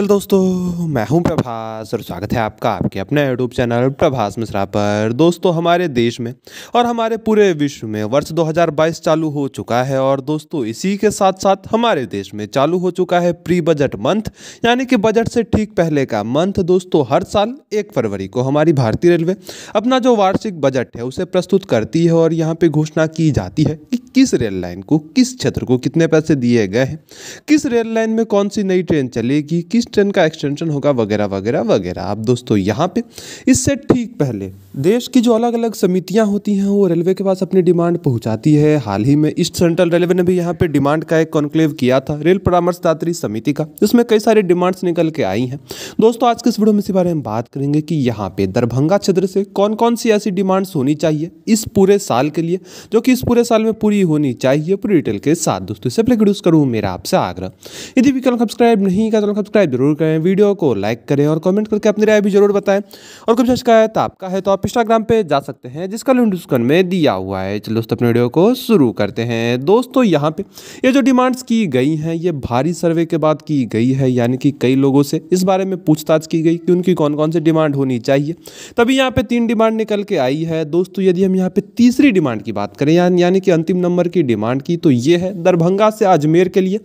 hello दोस्तों मैं हूं प्रभास और स्वागत है आपका आपके अपने यूट्यूब चैनल प्रभास मिश्रा पर दोस्तों हमारे देश में और हमारे पूरे विश्व में वर्ष 2022 चालू हो चुका है और दोस्तों इसी के साथ साथ हमारे देश में चालू हो चुका है प्री बजट मंथ यानी कि बजट से ठीक पहले का मंथ दोस्तों हर साल एक फरवरी को हमारी भारतीय रेलवे अपना जो वार्षिक बजट है उसे प्रस्तुत करती है और यहाँ पर घोषणा की जाती है कि किस रेल लाइन को किस क्षेत्र को कितने पैसे दिए गए हैं किस रेल लाइन में कौन सी नई ट्रेन चलेगी किस एक्सटेंशन का एक्सटेंशन होगा वगैरह वगैरह वगैरह आप दोस्तों यहाँ पे इससे ठीक पहले देश की जो अलग अलग समितियां होती हैं वो रेलवे के पास अपनी डिमांड पहुंचाती है हाल ही में ईस्ट सेंट्रल रेलवे ने भी यहाँ पे डिमांड का एक कॉन्क्लेव किया था रेल परामर्शदात्री समिति का जिसमें कई सारी डिमांड्स निकल के आई हैं दोस्तों आज के इस वीडियो में इसी बारे में बात करेंगे कि यहाँ पे दरभंगा क्षेत्र से कौन कौन सी ऐसी डिमांड्स होनी चाहिए इस पूरे साल के लिए जो कि इस पूरे साल में पूरी होनी चाहिए पूरी डिटेल के साथ दोस्तों इससे पहले करूँ मेरा आपसे आग्रह यदि भी चैनल सब्सक्राइब नहीं किया तो सब्सक्राइब जरूर करें वीडियो को लाइक करें और कमेंट करके अपनी राय भी जरूर बताएं और कुछ शिकायत आपका है तो आप आप इंस्टाग्राम पे जा सकते हैं जिसका लिंक डिस्क्रिप्शन में दिया हुआ है चलो दोस्तों अपने वीडियो को शुरू करते हैं दोस्तों यहाँ पे ये जो डिमांड्स की गई हैं ये भारी सर्वे के बाद की गई है यानी कि कई लोगों से इस बारे में पूछताछ की गई कि उनकी कौन कौन सी डिमांड होनी चाहिए तभी यहाँ पर तीन डिमांड निकल के आई है दोस्तों यदि हम यहाँ पर तीसरी डिमांड की बात करें यानी कि अंतिम नंबर की डिमांड की तो ये है दरभंगा से अजमेर के लिए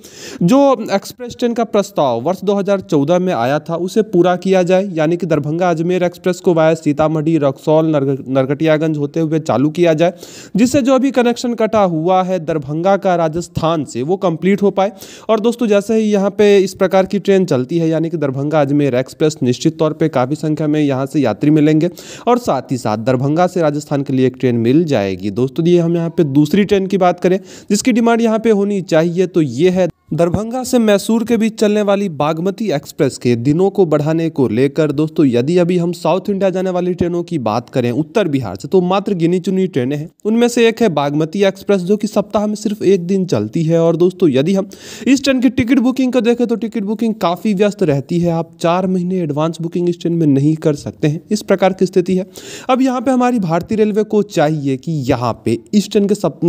जो एक्सप्रेस ट्रेन का प्रस्ताव वर्ष दो में आया था उसे पूरा किया जाए यानी कि दरभंगा अजमेर एक्सप्रेस को वाया सीतामढ़ी रक्स कसौल नरगटियागंज नरकटियागंज होते हुए चालू किया जाए जिससे जो अभी कनेक्शन कटा हुआ है दरभंगा का राजस्थान से वो कंप्लीट हो पाए और दोस्तों जैसे ही यहाँ पे इस प्रकार की ट्रेन चलती है यानी कि दरभंगा अजमेर एक्सप्रेस निश्चित तौर पर काफ़ी संख्या में यहाँ से यात्री मिलेंगे और साथ ही साथ दरभंगा से राजस्थान के लिए एक ट्रेन मिल जाएगी दोस्तों ये हम यहाँ पर दूसरी ट्रेन की बात करें जिसकी डिमांड यहाँ पर होनी चाहिए तो ये है दरभंगा से मैसूर के बीच चलने वाली बागमती एक्सप्रेस के दिनों को बढ़ाने को लेकर दोस्तों यदि अभी हम साउथ इंडिया जाने वाली ट्रेनों की बात करें उत्तर बिहार से तो मात्र गिनी चुनी ट्रेनें हैं उनमें से एक है बागमती एक्सप्रेस जो कि सप्ताह में सिर्फ एक दिन चलती है और दोस्तों यदि हम इस ट्रेन की टिकट बुकिंग को देखें तो टिकट बुकिंग काफ़ी व्यस्त रहती है आप चार महीने एडवांस बुकिंग इस ट्रेन में नहीं कर सकते हैं इस प्रकार की स्थिति है अब यहाँ पर हमारी भारतीय रेलवे को चाहिए कि यहाँ पर इस ट्रेन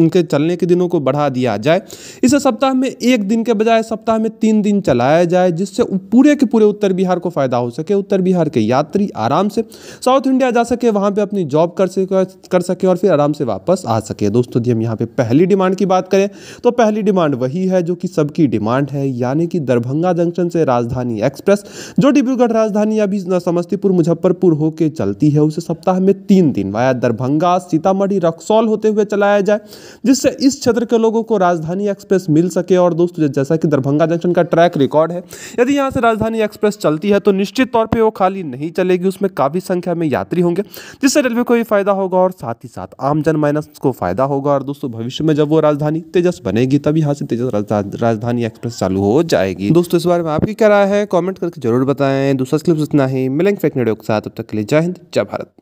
के चलने के दिनों को बढ़ा दिया जाए इसे सप्ताह में एक दिन के बजाय सप्ताह में तीन दिन चलाया जाए जिससे पूरे के पूरे उत्तर बिहार को फ़ायदा हो सके उत्तर बिहार के यात्री आराम से साउथ इंडिया जा सके वहां पे अपनी जॉब कर सके कर सके और फिर आराम से वापस आ सके दोस्तों यदि हम यहाँ पे पहली डिमांड की बात करें तो पहली डिमांड वही है जो कि सबकी डिमांड है यानी कि दरभंगा जंक्शन से राजधानी एक्सप्रेस जो डिब्रूगढ़ राजधानी अभी समस्तीपुर मुजफ्फरपुर होकर चलती है उसे सप्ताह में तीन दिन वाया दरभंगा सीतामढ़ी रक्सौल होते हुए चलाया जाए जिससे इस क्षेत्र के लोगों को राजधानी एक्सप्रेस मिल सके और दोस्तों जैसा कि दरभंगा जंक्शन का ट्रैक रिकॉर्ड है यदि यहाँ से राजधानी एक्सप्रेस चलती है तो निश्चित तौर पर वो खाली नहीं चलेगी उसमें काफ़ी संख्या में यात्री होंगे जिससे रेलवे को भी फायदा होगा और साथ ही साथ आम जन माइनस को फायदा होगा और दोस्तों भविष्य में जब वो राजधानी तेजस बनेगी तब यहाँ से तेजस राजधानी एक्सप्रेस चालू हो जाएगी दोस्तों इस बारे में आपकी क्या राय है कॉमेंट करके जरूर बताएं दूसरा क्लिप्स इतना ही मिलेंगे फेक वीडियो के साथ अब तक के लिए जय हिंद जय भारत